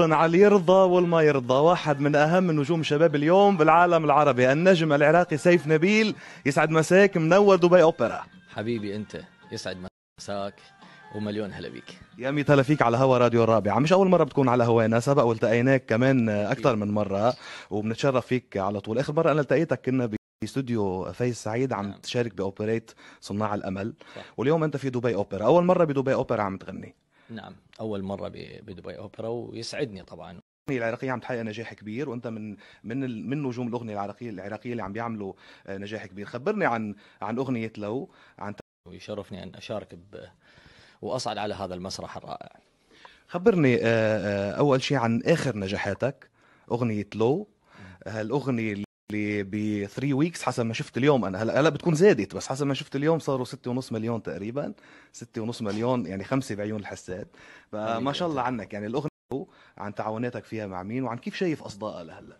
غصبا على اليرضى والما يرضى واحد من أهم نجوم شباب اليوم بالعالم العربي النجم العراقي سيف نبيل يسعد مساك منور دبي أوبرا حبيبي أنت يسعد مساك ومليون هلا بيك يا ميت هلا فيك على هوا راديو الرابعة مش أول مرة بتكون على هوانا سبق والتقيناك كمان أكثر من مرة وبنتشرف فيك على طول آخر مرة أنا التقيتك كنا استوديو فايز سعيد عم نعم. تشارك بأوبريت صناع الأمل صح. واليوم أنت في دبي أوبرا أول مرة بدبي أوبرا عم تغني نعم اول مره بدبي اوبرا ويسعدني طبعا الاغنيه العراقيه عم تحقق نجاح كبير وانت من من من نجوم الاغنيه العراقيه العراقيه اللي عم بيعملوا آه، نجاح كبير خبرني عن عن اغنيه لو عن ويشرفني ان اشارك ب واصعد على هذا المسرح الرائع خبرني آه، آه، اول شيء عن اخر نجاحاتك اغنيه لو هالاغنيه ب 3 ويكس حسب ما شفت اليوم انا هلا هلا بتكون زادت بس حسب ما شفت اليوم صاروا 6.5 مليون تقريبا 6.5 مليون يعني خمسه بعيون الحساد فما شاء الله عنك يعني الاغنيه عن تعاوناتك فيها مع مين وعن كيف شايف اصدائها لهلا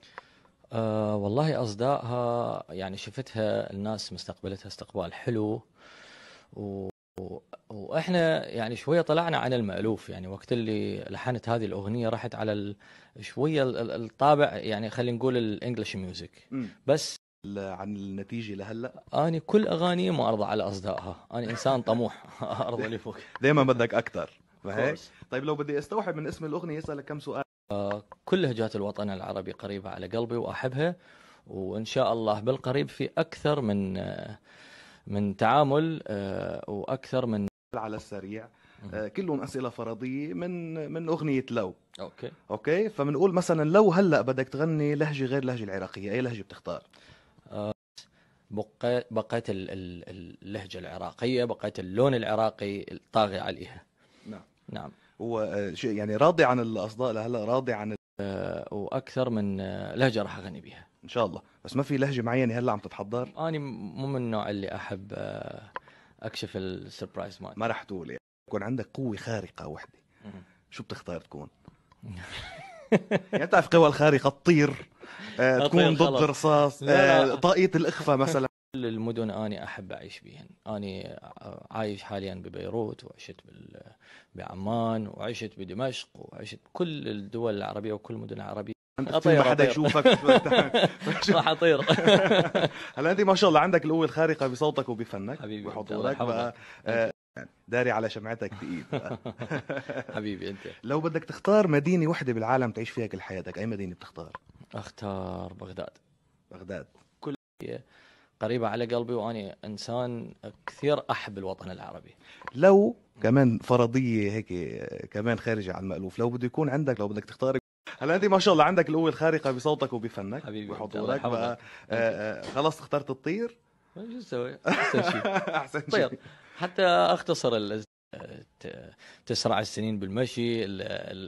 أه والله اصدائها يعني شفتها الناس مستقبلتها استقبال حلو و واحنا يعني شويه طلعنا عن المالوف يعني وقت اللي لحنت هذه الاغنيه راحت على ال... شويه الطابع يعني خلينا نقول الانجلش ميوزك بس عن النتيجه لهلا انا كل اغاني ما ارضى على اصدائها انا انسان طموح ارضى اللي فوق دائما بدك اكثر فهيك طيب لو بدي استوحي من اسم الاغنيه اسالك كم سؤال آه كل لهجات الوطن العربي قريبه على قلبي واحبها وان شاء الله بالقريب في اكثر من آه من تعامل آه، واكثر من على السريع آه، كلهم اسئله فرضيه من من اغنيه لو اوكي اوكي فبنقول مثلا لو هلا بدك تغني لهجه غير لهجه العراقيه اي لهجه بتختار آه، بقيت اللهجه العراقيه بقيت اللون العراقي الطاغي عليها نعم نعم وشيء يعني راضي عن الاصداء لهلا راضي عن واكثر من لهجه راح اغني بها ان شاء الله بس ما في لهجه معينه هلا عم تتحضر انا مو من النوع اللي احب آه، اكشف السربرايز مالي ما راح تقول يعني. يكون عندك قوه خارقه وحده شو بتختار تكون يعني بتعرف قوى الخارقه تطير آه، تكون ضد رصاص آه، طاقيه الاخفاء مثلا كل المدن اني احب اعيش بهن اني عايش حاليا ببيروت وعشت بعمان وعشت بدمشق وعشت بكل الدول العربيه وكل المدن العربيه اطير ما حدا يشوفك راح اطير هلا انت ما شاء الله عندك القوه الخارقه بصوتك وبفنك حبيبي وحضورك آه، داري على شمعتك تقيل حبيبي انت لو بدك تختار مدينه وحده بالعالم تعيش فيها كل حياتك اي مدينه بتختار اختار بغداد بغداد كل قريبة على قلبي وأني إنسان كثير أحب الوطن العربي لو كمان فرضية هيك كمان خارجة عن المألوف لو بده يكون عندك لو بدك تختار هلا انت ما شاء الله عندك القوه الخارقه بصوتك وبفنك حبيبي وحضورك بقى آه, آه، خلص اخترت الطير شو تسوي؟ احسن شيء احسن شيء طيب حتى اختصر ال... تسرع السنين بالمشي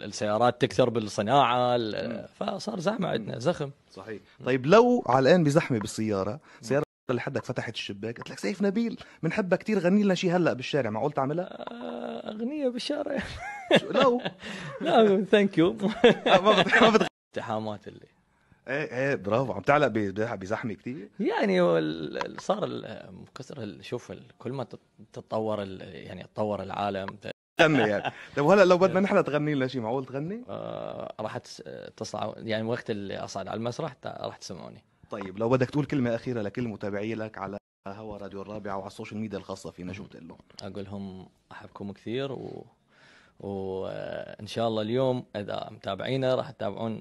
السيارات تكثر بالصناعه فصار زحمه عندنا زخم صحيح طيب لو علقان بزحمه بالسياره سياره اللي حدك فتحت الشباك قلت لك سيف نبيل بنحبك كثير غني لنا شيء هلا بالشارع معقول تعملها آه، اغنيه بالشارع لو لا ثانك يو آه، ما التحامات اللي ايه ايه برافو عم تعلق بزحمه كثير يعني صار كسر شوف كل ما تتطور يعني تطور العالم تغني يعني طيب وهلا لو بدنا نحن تغني لنا شيء معقول تغني؟ آه راح تصعد يعني وقت اللي اصعد على المسرح راح تسمعوني طيب لو بدك تقول كلمه اخيره لكل متابعي لك على هوا راديو الرابعه وعلى السوشيال ميديا الخاصه فينا شو بتقول لهم؟ اقول لهم احبكم كثير و وان شاء الله اليوم اذا متابعينا راح تتابعون